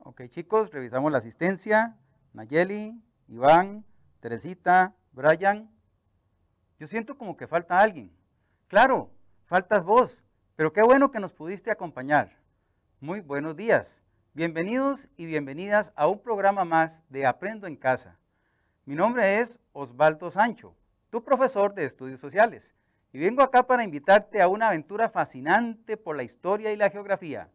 Ok, chicos, revisamos la asistencia. Nayeli, Iván, Teresita, Brian, yo siento como que falta alguien. Claro, faltas vos, pero qué bueno que nos pudiste acompañar. Muy buenos días. Bienvenidos y bienvenidas a un programa más de Aprendo en Casa. Mi nombre es Osvaldo Sancho, tu profesor de estudios sociales, y vengo acá para invitarte a una aventura fascinante por la historia y la geografía.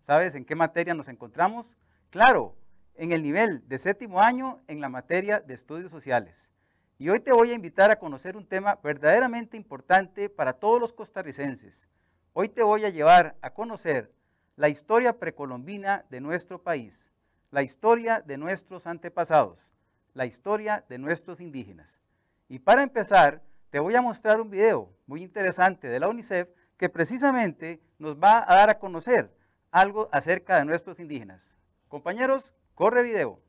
¿Sabes en qué materia nos encontramos? Claro, en el nivel de séptimo año en la materia de estudios sociales. Y hoy te voy a invitar a conocer un tema verdaderamente importante para todos los costarricenses. Hoy te voy a llevar a conocer la historia precolombina de nuestro país, la historia de nuestros antepasados, la historia de nuestros indígenas. Y para empezar, te voy a mostrar un video muy interesante de la UNICEF que precisamente nos va a dar a conocer algo acerca de nuestros indígenas. Compañeros, corre video.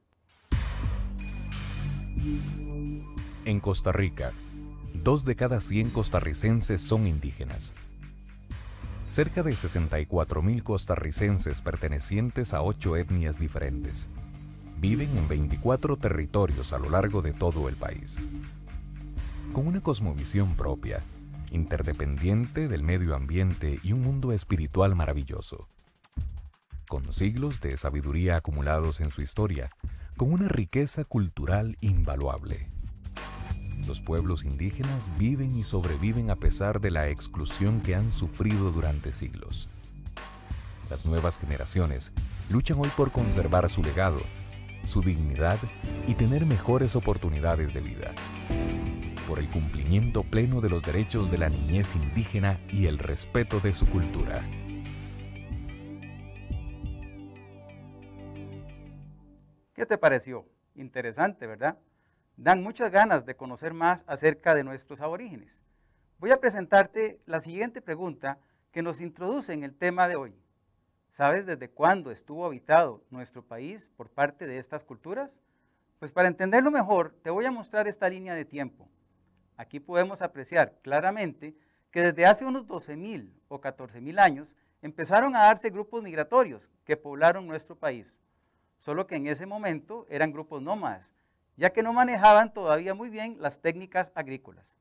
En Costa Rica, dos de cada 100 costarricenses son indígenas. Cerca de 64.000 costarricenses pertenecientes a ocho etnias diferentes viven en 24 territorios a lo largo de todo el país. Con una cosmovisión propia, interdependiente del medio ambiente y un mundo espiritual maravilloso. Con siglos de sabiduría acumulados en su historia, con una riqueza cultural invaluable. Los pueblos indígenas viven y sobreviven a pesar de la exclusión que han sufrido durante siglos. Las nuevas generaciones luchan hoy por conservar su legado, su dignidad y tener mejores oportunidades de vida. Por el cumplimiento pleno de los derechos de la niñez indígena y el respeto de su cultura. ¿Qué te pareció? Interesante, ¿verdad? dan muchas ganas de conocer más acerca de nuestros aborígenes. Voy a presentarte la siguiente pregunta que nos introduce en el tema de hoy. ¿Sabes desde cuándo estuvo habitado nuestro país por parte de estas culturas? Pues para entenderlo mejor, te voy a mostrar esta línea de tiempo. Aquí podemos apreciar claramente que desde hace unos 12.000 o 14.000 años empezaron a darse grupos migratorios que poblaron nuestro país. Solo que en ese momento eran grupos nómadas, ya que no manejaban todavía muy bien las técnicas agrícolas.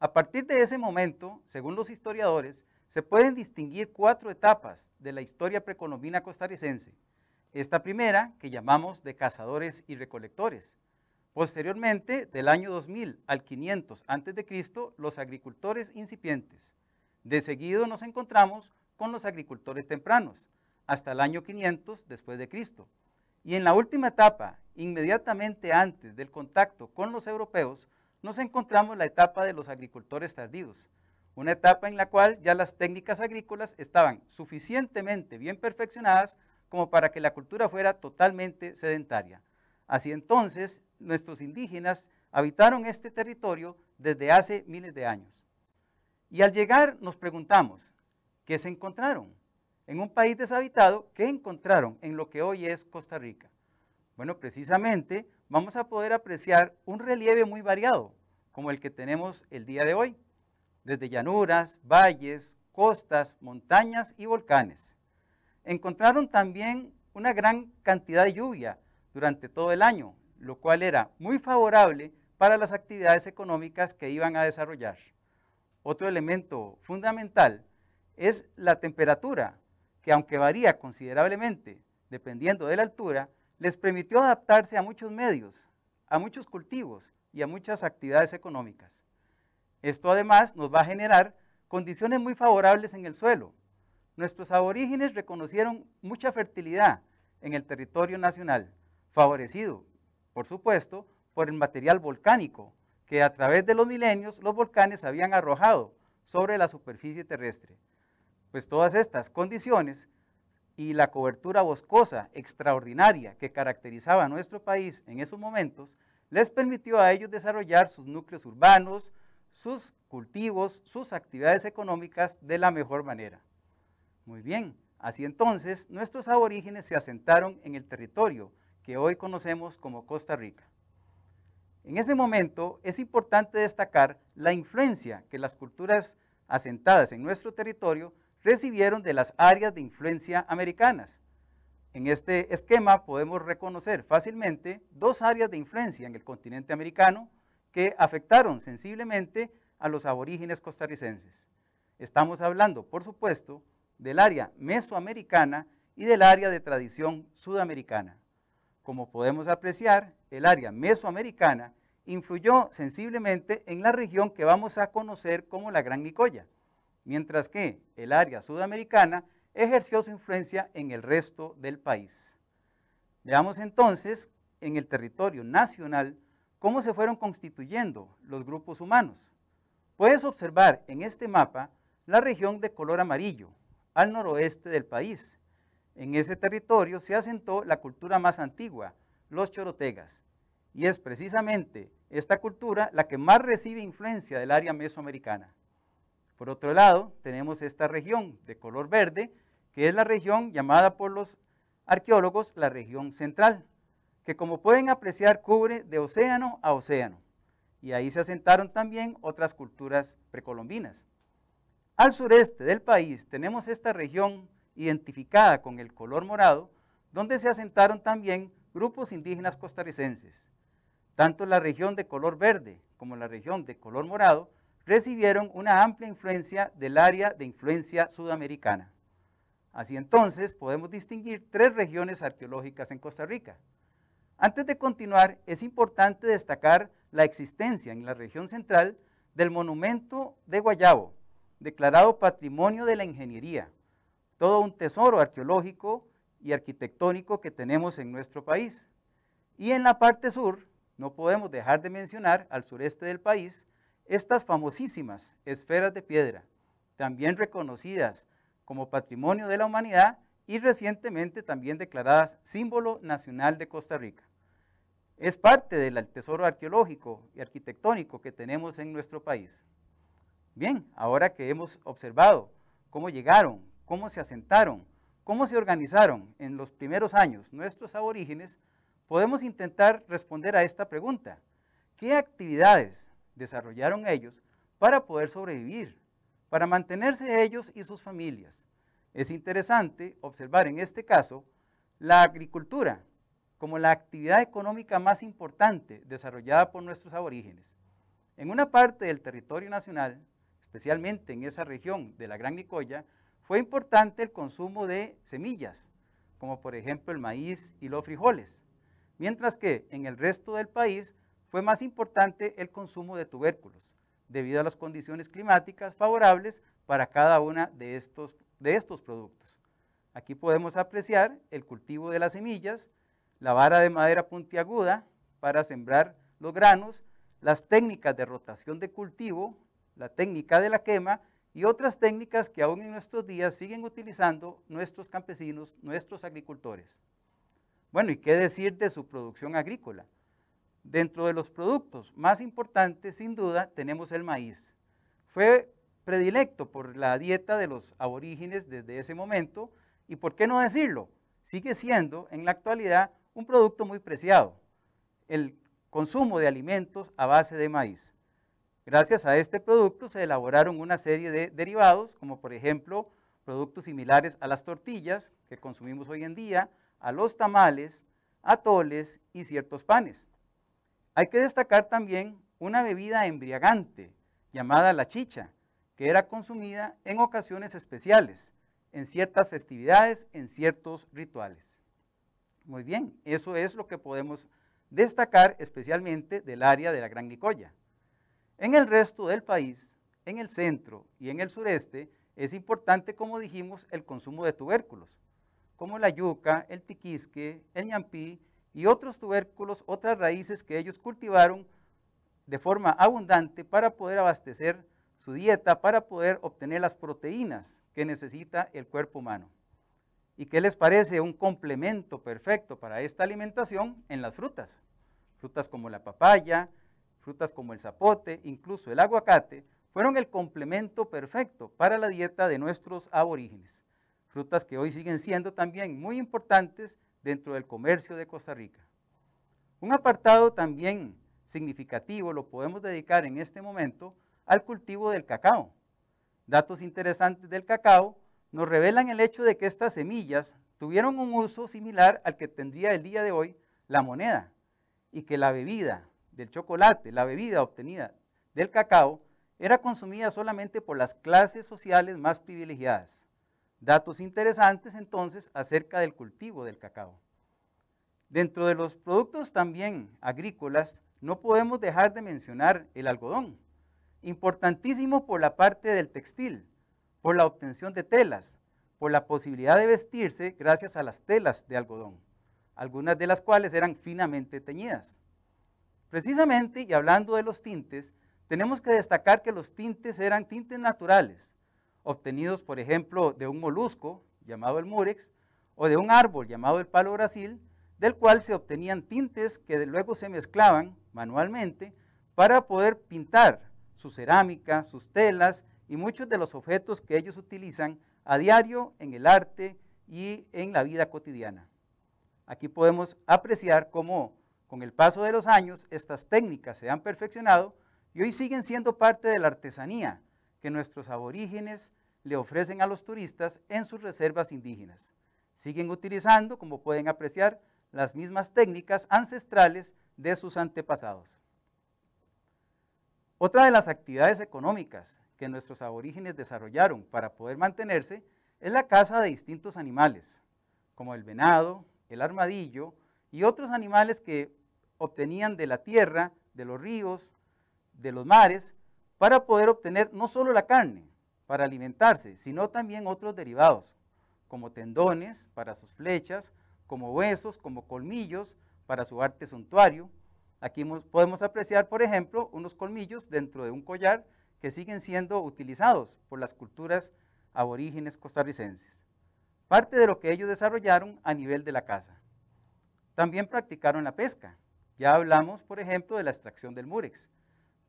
A partir de ese momento, según los historiadores, se pueden distinguir cuatro etapas de la historia precolombina costarricense. Esta primera, que llamamos de cazadores y recolectores. Posteriormente, del año 2000 al 500 a.C., los agricultores incipientes. De seguido nos encontramos con los agricultores tempranos, hasta el año 500 después de Cristo, y en la última etapa, inmediatamente antes del contacto con los europeos, nos encontramos la etapa de los agricultores tardíos, una etapa en la cual ya las técnicas agrícolas estaban suficientemente bien perfeccionadas como para que la cultura fuera totalmente sedentaria. Así entonces, nuestros indígenas habitaron este territorio desde hace miles de años. Y al llegar nos preguntamos, ¿qué se encontraron? en un país deshabitado, ¿qué encontraron en lo que hoy es Costa Rica? Bueno, precisamente vamos a poder apreciar un relieve muy variado, como el que tenemos el día de hoy, desde llanuras, valles, costas, montañas y volcanes. Encontraron también una gran cantidad de lluvia durante todo el año, lo cual era muy favorable para las actividades económicas que iban a desarrollar. Otro elemento fundamental es la temperatura, que aunque varía considerablemente dependiendo de la altura, les permitió adaptarse a muchos medios, a muchos cultivos y a muchas actividades económicas. Esto además nos va a generar condiciones muy favorables en el suelo. Nuestros aborígenes reconocieron mucha fertilidad en el territorio nacional, favorecido, por supuesto, por el material volcánico que a través de los milenios los volcanes habían arrojado sobre la superficie terrestre. Pues todas estas condiciones y la cobertura boscosa extraordinaria que caracterizaba a nuestro país en esos momentos les permitió a ellos desarrollar sus núcleos urbanos, sus cultivos, sus actividades económicas de la mejor manera. Muy bien, así entonces nuestros aborígenes se asentaron en el territorio que hoy conocemos como Costa Rica. En ese momento es importante destacar la influencia que las culturas asentadas en nuestro territorio recibieron de las áreas de influencia americanas. En este esquema podemos reconocer fácilmente dos áreas de influencia en el continente americano que afectaron sensiblemente a los aborígenes costarricenses. Estamos hablando, por supuesto, del área mesoamericana y del área de tradición sudamericana. Como podemos apreciar, el área mesoamericana influyó sensiblemente en la región que vamos a conocer como la Gran Nicoya, mientras que el área sudamericana ejerció su influencia en el resto del país. Veamos entonces en el territorio nacional cómo se fueron constituyendo los grupos humanos. Puedes observar en este mapa la región de color amarillo, al noroeste del país. En ese territorio se asentó la cultura más antigua, los chorotegas, y es precisamente esta cultura la que más recibe influencia del área mesoamericana. Por otro lado, tenemos esta región de color verde, que es la región llamada por los arqueólogos la región central, que como pueden apreciar cubre de océano a océano. Y ahí se asentaron también otras culturas precolombinas. Al sureste del país tenemos esta región identificada con el color morado, donde se asentaron también grupos indígenas costarricenses. Tanto la región de color verde como la región de color morado recibieron una amplia influencia del área de influencia sudamericana. Así entonces podemos distinguir tres regiones arqueológicas en Costa Rica. Antes de continuar, es importante destacar la existencia en la región central del monumento de Guayabo, declarado Patrimonio de la Ingeniería, todo un tesoro arqueológico y arquitectónico que tenemos en nuestro país. Y en la parte sur, no podemos dejar de mencionar al sureste del país, estas famosísimas esferas de piedra, también reconocidas como Patrimonio de la Humanidad y recientemente también declaradas Símbolo Nacional de Costa Rica. Es parte del tesoro arqueológico y arquitectónico que tenemos en nuestro país. Bien, ahora que hemos observado cómo llegaron, cómo se asentaron, cómo se organizaron en los primeros años nuestros aborígenes, podemos intentar responder a esta pregunta. ¿Qué actividades desarrollaron ellos para poder sobrevivir, para mantenerse ellos y sus familias. Es interesante observar en este caso la agricultura como la actividad económica más importante desarrollada por nuestros aborígenes. En una parte del territorio nacional, especialmente en esa región de la Gran Nicoya, fue importante el consumo de semillas, como por ejemplo el maíz y los frijoles, mientras que en el resto del país fue más importante el consumo de tubérculos, debido a las condiciones climáticas favorables para cada uno de estos, de estos productos. Aquí podemos apreciar el cultivo de las semillas, la vara de madera puntiaguda para sembrar los granos, las técnicas de rotación de cultivo, la técnica de la quema y otras técnicas que aún en nuestros días siguen utilizando nuestros campesinos, nuestros agricultores. Bueno, ¿y qué decir de su producción agrícola? Dentro de los productos más importantes, sin duda, tenemos el maíz. Fue predilecto por la dieta de los aborígenes desde ese momento y, ¿por qué no decirlo? Sigue siendo en la actualidad un producto muy preciado, el consumo de alimentos a base de maíz. Gracias a este producto se elaboraron una serie de derivados, como por ejemplo productos similares a las tortillas que consumimos hoy en día, a los tamales, atoles y ciertos panes. Hay que destacar también una bebida embriagante llamada la chicha, que era consumida en ocasiones especiales, en ciertas festividades, en ciertos rituales. Muy bien, eso es lo que podemos destacar especialmente del área de la Gran Nicoya. En el resto del país, en el centro y en el sureste, es importante, como dijimos, el consumo de tubérculos, como la yuca, el tiquisque, el ñampí y otros tubérculos, otras raíces que ellos cultivaron de forma abundante para poder abastecer su dieta, para poder obtener las proteínas que necesita el cuerpo humano. ¿Y qué les parece un complemento perfecto para esta alimentación en las frutas? Frutas como la papaya, frutas como el zapote, incluso el aguacate, fueron el complemento perfecto para la dieta de nuestros aborígenes. Frutas que hoy siguen siendo también muy importantes dentro del comercio de Costa Rica. Un apartado también significativo lo podemos dedicar en este momento al cultivo del cacao. Datos interesantes del cacao nos revelan el hecho de que estas semillas tuvieron un uso similar al que tendría el día de hoy la moneda y que la bebida del chocolate, la bebida obtenida del cacao, era consumida solamente por las clases sociales más privilegiadas. Datos interesantes entonces acerca del cultivo del cacao. Dentro de los productos también agrícolas, no podemos dejar de mencionar el algodón, importantísimo por la parte del textil, por la obtención de telas, por la posibilidad de vestirse gracias a las telas de algodón, algunas de las cuales eran finamente teñidas. Precisamente, y hablando de los tintes, tenemos que destacar que los tintes eran tintes naturales, obtenidos, por ejemplo, de un molusco llamado el murex o de un árbol llamado el palo brasil, del cual se obtenían tintes que luego se mezclaban manualmente para poder pintar su cerámica, sus telas y muchos de los objetos que ellos utilizan a diario en el arte y en la vida cotidiana. Aquí podemos apreciar cómo con el paso de los años estas técnicas se han perfeccionado y hoy siguen siendo parte de la artesanía, que nuestros aborígenes le ofrecen a los turistas en sus reservas indígenas. Siguen utilizando, como pueden apreciar, las mismas técnicas ancestrales de sus antepasados. Otra de las actividades económicas que nuestros aborígenes desarrollaron para poder mantenerse es la caza de distintos animales, como el venado, el armadillo y otros animales que obtenían de la tierra, de los ríos, de los mares para poder obtener no solo la carne para alimentarse, sino también otros derivados, como tendones para sus flechas, como huesos, como colmillos para su arte suntuario. Aquí podemos apreciar, por ejemplo, unos colmillos dentro de un collar que siguen siendo utilizados por las culturas aborígenes costarricenses. Parte de lo que ellos desarrollaron a nivel de la casa. También practicaron la pesca. Ya hablamos, por ejemplo, de la extracción del murex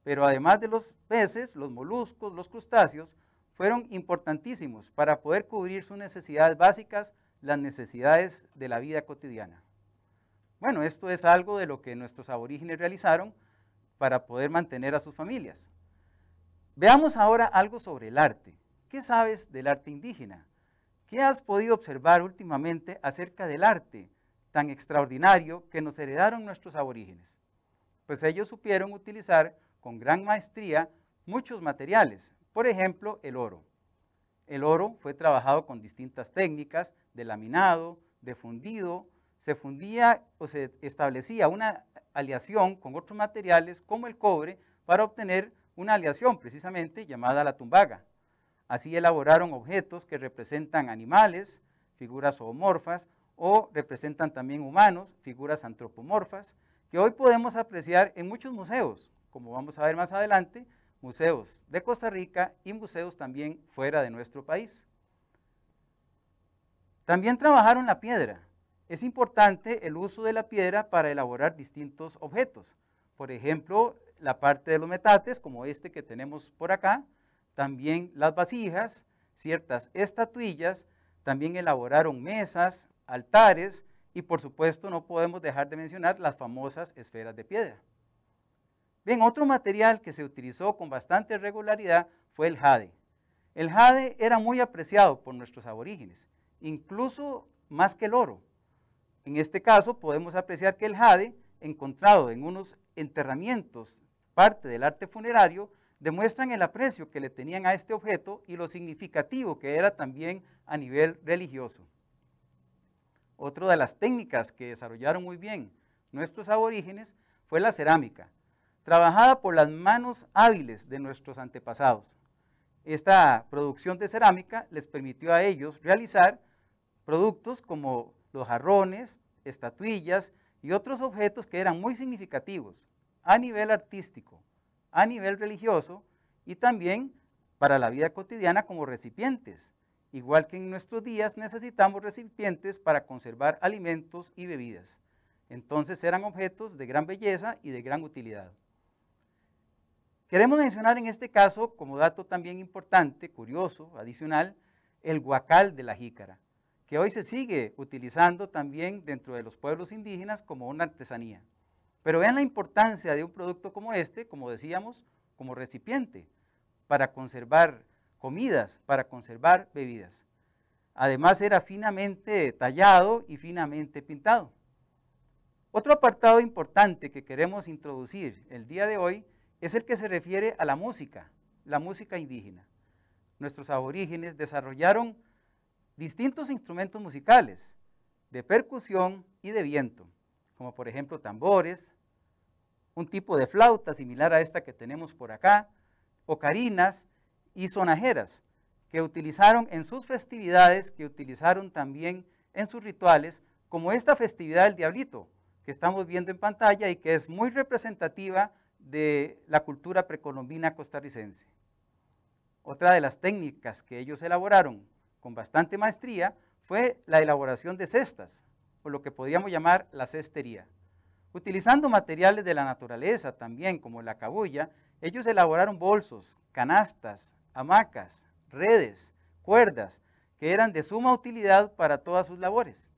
pero además de los peces, los moluscos, los crustáceos, fueron importantísimos para poder cubrir sus necesidades básicas, las necesidades de la vida cotidiana. Bueno, esto es algo de lo que nuestros aborígenes realizaron para poder mantener a sus familias. Veamos ahora algo sobre el arte. ¿Qué sabes del arte indígena? ¿Qué has podido observar últimamente acerca del arte tan extraordinario que nos heredaron nuestros aborígenes? Pues ellos supieron utilizar con gran maestría muchos materiales, por ejemplo, el oro. El oro fue trabajado con distintas técnicas de laminado, de fundido, se fundía o se establecía una aleación con otros materiales como el cobre para obtener una aleación precisamente llamada la tumbaga. Así elaboraron objetos que representan animales, figuras zoomorfas, o representan también humanos, figuras antropomorfas, que hoy podemos apreciar en muchos museos, como vamos a ver más adelante, museos de Costa Rica y museos también fuera de nuestro país. También trabajaron la piedra. Es importante el uso de la piedra para elaborar distintos objetos. Por ejemplo, la parte de los metates, como este que tenemos por acá, también las vasijas, ciertas estatuillas, también elaboraron mesas, altares y por supuesto no podemos dejar de mencionar las famosas esferas de piedra. Bien, otro material que se utilizó con bastante regularidad fue el jade. El jade era muy apreciado por nuestros aborígenes, incluso más que el oro. En este caso podemos apreciar que el jade, encontrado en unos enterramientos, parte del arte funerario, demuestran el aprecio que le tenían a este objeto y lo significativo que era también a nivel religioso. Otra de las técnicas que desarrollaron muy bien nuestros aborígenes fue la cerámica trabajada por las manos hábiles de nuestros antepasados. Esta producción de cerámica les permitió a ellos realizar productos como los jarrones, estatuillas y otros objetos que eran muy significativos a nivel artístico, a nivel religioso y también para la vida cotidiana como recipientes, igual que en nuestros días necesitamos recipientes para conservar alimentos y bebidas. Entonces eran objetos de gran belleza y de gran utilidad. Queremos mencionar en este caso, como dato también importante, curioso, adicional, el guacal de la jícara, que hoy se sigue utilizando también dentro de los pueblos indígenas como una artesanía. Pero vean la importancia de un producto como este, como decíamos, como recipiente para conservar comidas, para conservar bebidas. Además era finamente tallado y finamente pintado. Otro apartado importante que queremos introducir el día de hoy es el que se refiere a la música, la música indígena. Nuestros aborígenes desarrollaron distintos instrumentos musicales de percusión y de viento, como por ejemplo tambores, un tipo de flauta similar a esta que tenemos por acá, ocarinas y sonajeras, que utilizaron en sus festividades, que utilizaron también en sus rituales, como esta festividad del diablito, que estamos viendo en pantalla y que es muy representativa de la cultura precolombina costarricense. Otra de las técnicas que ellos elaboraron con bastante maestría fue la elaboración de cestas, o lo que podríamos llamar la cestería. Utilizando materiales de la naturaleza también, como la cabulla, ellos elaboraron bolsos, canastas, hamacas, redes, cuerdas, que eran de suma utilidad para todas sus labores.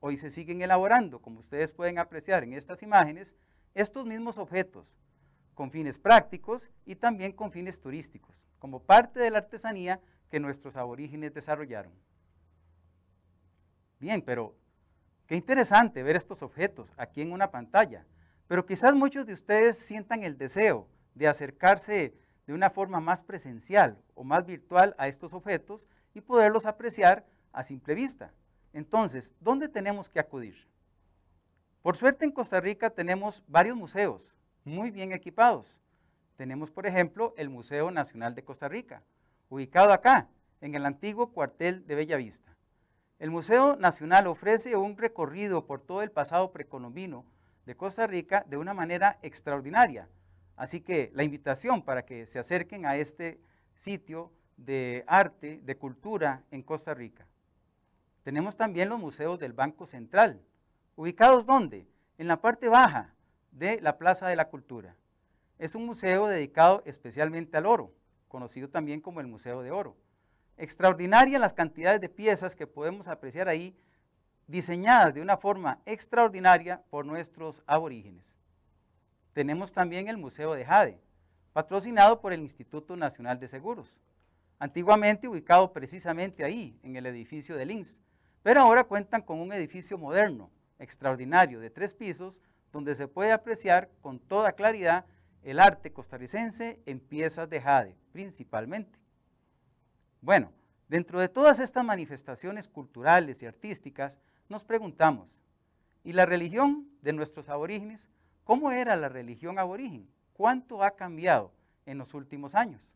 Hoy se siguen elaborando, como ustedes pueden apreciar en estas imágenes, estos mismos objetos, con fines prácticos y también con fines turísticos, como parte de la artesanía que nuestros aborígenes desarrollaron. Bien, pero qué interesante ver estos objetos aquí en una pantalla, pero quizás muchos de ustedes sientan el deseo de acercarse de una forma más presencial o más virtual a estos objetos y poderlos apreciar a simple vista. Entonces, ¿dónde tenemos que acudir? Por suerte en Costa Rica tenemos varios museos muy bien equipados. Tenemos, por ejemplo, el Museo Nacional de Costa Rica, ubicado acá, en el antiguo cuartel de Bella Vista El Museo Nacional ofrece un recorrido por todo el pasado precolombino de Costa Rica de una manera extraordinaria. Así que la invitación para que se acerquen a este sitio de arte, de cultura en Costa Rica. Tenemos también los museos del Banco Central. ¿Ubicados dónde? En la parte baja, de la Plaza de la Cultura. Es un museo dedicado especialmente al oro, conocido también como el Museo de Oro. Extraordinarias las cantidades de piezas que podemos apreciar ahí, diseñadas de una forma extraordinaria por nuestros aborígenes. Tenemos también el Museo de Jade, patrocinado por el Instituto Nacional de Seguros, antiguamente ubicado precisamente ahí, en el edificio de Linz, pero ahora cuentan con un edificio moderno, extraordinario, de tres pisos, donde se puede apreciar con toda claridad el arte costarricense en piezas de jade, principalmente. Bueno, dentro de todas estas manifestaciones culturales y artísticas, nos preguntamos, ¿y la religión de nuestros aborígenes? ¿Cómo era la religión aborigen? ¿Cuánto ha cambiado en los últimos años?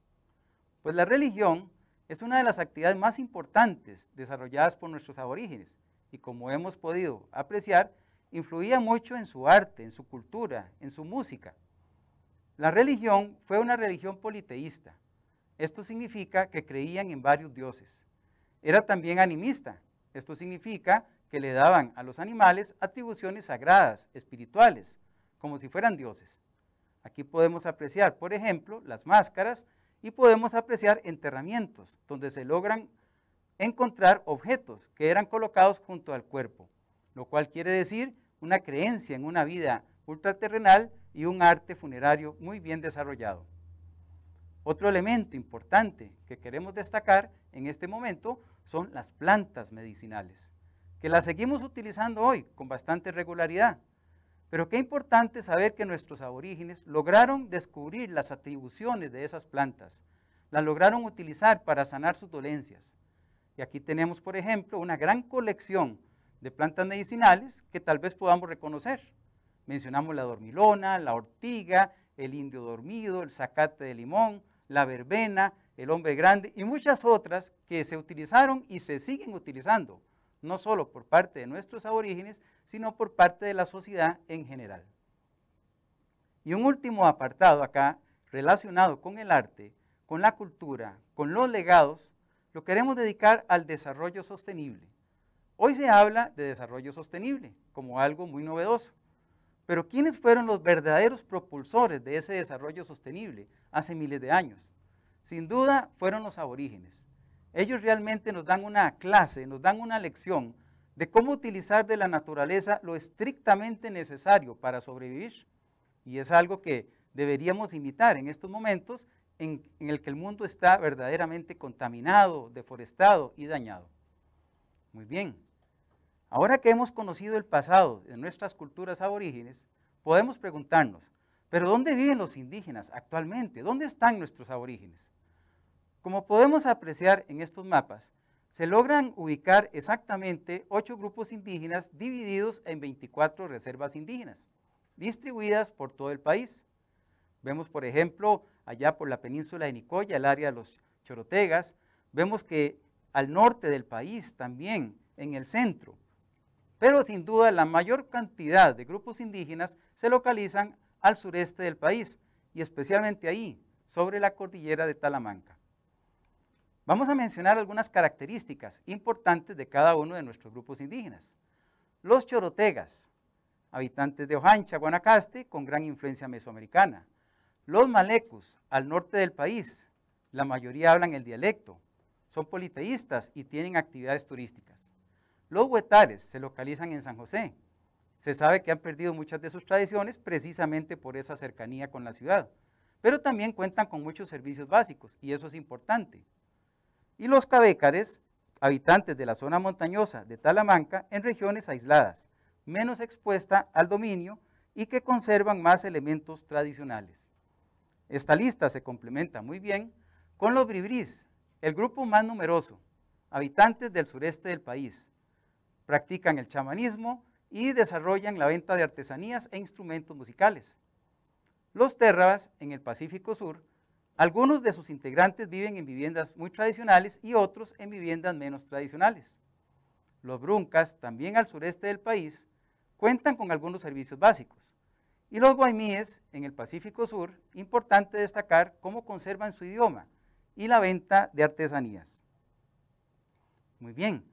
Pues la religión es una de las actividades más importantes desarrolladas por nuestros aborígenes y como hemos podido apreciar, influía mucho en su arte, en su cultura, en su música. La religión fue una religión politeísta. Esto significa que creían en varios dioses. Era también animista. Esto significa que le daban a los animales atribuciones sagradas, espirituales, como si fueran dioses. Aquí podemos apreciar, por ejemplo, las máscaras y podemos apreciar enterramientos, donde se logran encontrar objetos que eran colocados junto al cuerpo lo cual quiere decir una creencia en una vida ultraterrenal y un arte funerario muy bien desarrollado. Otro elemento importante que queremos destacar en este momento son las plantas medicinales, que las seguimos utilizando hoy con bastante regularidad. Pero qué importante saber que nuestros aborígenes lograron descubrir las atribuciones de esas plantas, las lograron utilizar para sanar sus dolencias. Y aquí tenemos, por ejemplo, una gran colección de plantas medicinales que tal vez podamos reconocer. Mencionamos la dormilona, la ortiga, el indio dormido, el zacate de limón, la verbena, el hombre grande y muchas otras que se utilizaron y se siguen utilizando, no solo por parte de nuestros aborígenes, sino por parte de la sociedad en general. Y un último apartado acá, relacionado con el arte, con la cultura, con los legados, lo queremos dedicar al desarrollo sostenible Hoy se habla de desarrollo sostenible como algo muy novedoso. Pero ¿quiénes fueron los verdaderos propulsores de ese desarrollo sostenible hace miles de años? Sin duda fueron los aborígenes. Ellos realmente nos dan una clase, nos dan una lección de cómo utilizar de la naturaleza lo estrictamente necesario para sobrevivir. Y es algo que deberíamos imitar en estos momentos en, el que el mundo está verdaderamente contaminado, deforestado y dañado. Muy bien. Ahora que hemos conocido el pasado de nuestras culturas aborígenes, podemos preguntarnos, pero ¿dónde viven los indígenas actualmente? ¿Dónde están nuestros aborígenes? Como podemos apreciar en estos mapas, se logran ubicar exactamente ocho grupos indígenas divididos en 24 reservas indígenas, distribuidas por todo el país. Vemos, por ejemplo, allá por la península de Nicoya, el área de los Chorotegas, vemos que al norte del país también, en el centro, pero sin duda la mayor cantidad de grupos indígenas se localizan al sureste del país y especialmente ahí, sobre la cordillera de Talamanca. Vamos a mencionar algunas características importantes de cada uno de nuestros grupos indígenas. Los chorotegas, habitantes de Ojancha, Guanacaste, con gran influencia mesoamericana. Los malecos, al norte del país, la mayoría hablan el dialecto, son politeístas y tienen actividades turísticas. Los huetares se localizan en San José. Se sabe que han perdido muchas de sus tradiciones precisamente por esa cercanía con la ciudad, pero también cuentan con muchos servicios básicos y eso es importante. Y los cabécares, habitantes de la zona montañosa de Talamanca, en regiones aisladas, menos expuesta al dominio y que conservan más elementos tradicionales. Esta lista se complementa muy bien con los bribris, el grupo más numeroso, habitantes del sureste del país, practican el chamanismo y desarrollan la venta de artesanías e instrumentos musicales. Los Terrabas, en el Pacífico Sur, algunos de sus integrantes viven en viviendas muy tradicionales y otros en viviendas menos tradicionales. Los Bruncas, también al sureste del país, cuentan con algunos servicios básicos. Y los Guaymíes, en el Pacífico Sur, importante destacar cómo conservan su idioma y la venta de artesanías. Muy bien,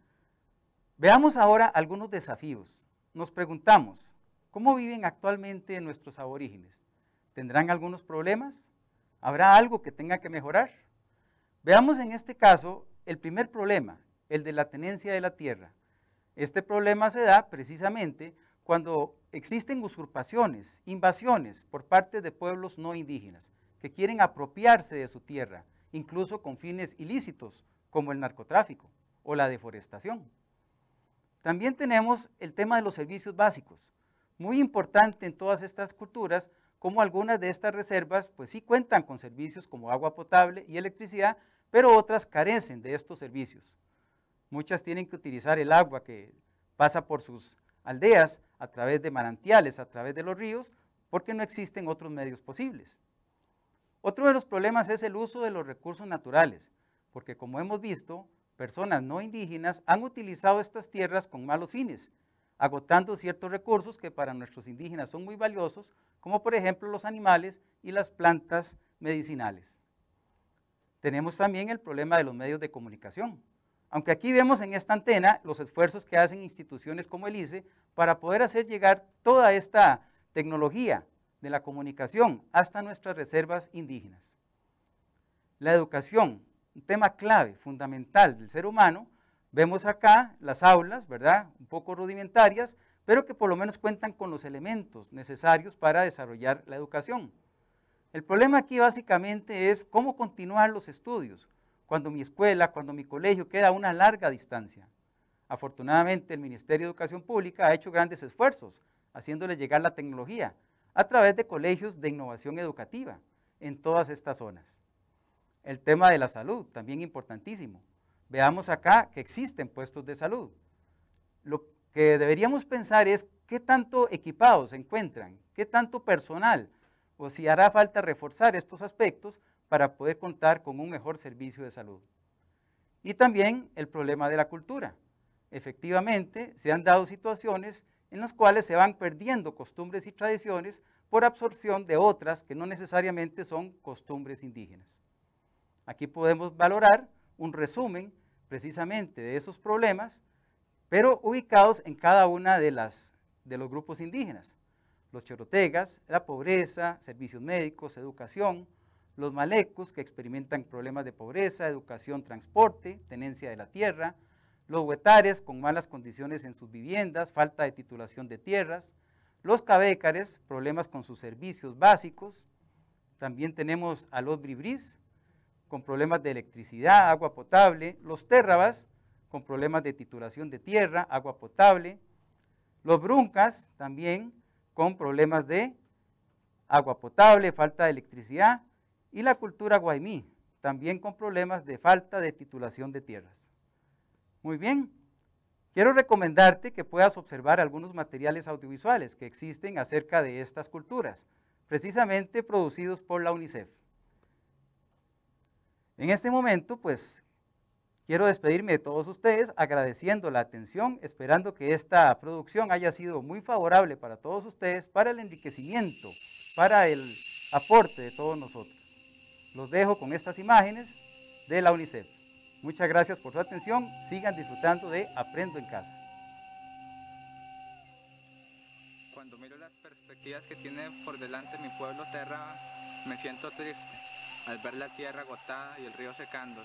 Veamos ahora algunos desafíos. Nos preguntamos, ¿cómo viven actualmente nuestros aborígenes? ¿Tendrán algunos problemas? ¿Habrá algo que tenga que mejorar? Veamos en este caso el primer problema, el de la tenencia de la tierra. Este problema se da precisamente cuando existen usurpaciones, invasiones por parte de pueblos no indígenas que quieren apropiarse de su tierra, incluso con fines ilícitos como el narcotráfico o la deforestación. También tenemos el tema de los servicios básicos, muy importante en todas estas culturas, como algunas de estas reservas, pues sí cuentan con servicios como agua potable y electricidad, pero otras carecen de estos servicios. Muchas tienen que utilizar el agua que pasa por sus aldeas a través de manantiales, a través de los ríos, porque no existen otros medios posibles. Otro de los problemas es el uso de los recursos naturales, porque como hemos visto, personas no indígenas han utilizado estas tierras con malos fines, agotando ciertos recursos que para nuestros indígenas son muy valiosos, como por ejemplo los animales y las plantas medicinales. Tenemos también el problema de los medios de comunicación. Aunque aquí vemos en esta antena los esfuerzos que hacen instituciones como el ICE para poder hacer llegar toda esta tecnología de la comunicación hasta nuestras reservas indígenas. La educación un tema clave, fundamental del ser humano. Vemos acá las aulas, ¿verdad? Un poco rudimentarias, pero que por lo menos cuentan con los elementos necesarios para desarrollar la educación. El problema aquí básicamente es cómo continuar los estudios cuando mi escuela, cuando mi colegio queda a una larga distancia. Afortunadamente el Ministerio de Educación Pública ha hecho grandes esfuerzos haciéndole llegar la tecnología a través de colegios de innovación educativa en todas estas zonas. El tema de la salud, también importantísimo. Veamos acá que existen puestos de salud. Lo que deberíamos pensar es qué tanto equipados se encuentran, qué tanto personal, o si hará falta reforzar estos aspectos para poder contar con un mejor servicio de salud. Y también el problema de la cultura. Efectivamente, se han dado situaciones en las cuales se van perdiendo costumbres y tradiciones por absorción de otras que no necesariamente son costumbres indígenas. Aquí podemos valorar un resumen precisamente de esos problemas, pero ubicados en cada una de las de los grupos indígenas. Los chorotegas, la pobreza, servicios médicos, educación, los malecos que experimentan problemas de pobreza, educación, transporte, tenencia de la tierra, los huetares con malas condiciones en sus viviendas, falta de titulación de tierras, los cabécares, problemas con sus servicios básicos, también tenemos a los bribris, con problemas de electricidad, agua potable, los térrabas con problemas de titulación de tierra, agua potable, los bruncas también con problemas de agua potable, falta de electricidad y la cultura guaymí también con problemas de falta de titulación de tierras. Muy bien, quiero recomendarte que puedas observar algunos materiales audiovisuales que existen acerca de estas culturas, precisamente producidos por la UNICEF. En este momento, pues, quiero despedirme de todos ustedes agradeciendo la atención, esperando que esta producción haya sido muy favorable para todos ustedes, para el enriquecimiento, para el aporte de todos nosotros. Los dejo con estas imágenes de la UNICEF. Muchas gracias por su atención. Sigan disfrutando de Aprendo en Casa. Cuando miro las perspectivas que tiene por delante mi pueblo Terra, me siento triste al ver la tierra agotada y el río secando.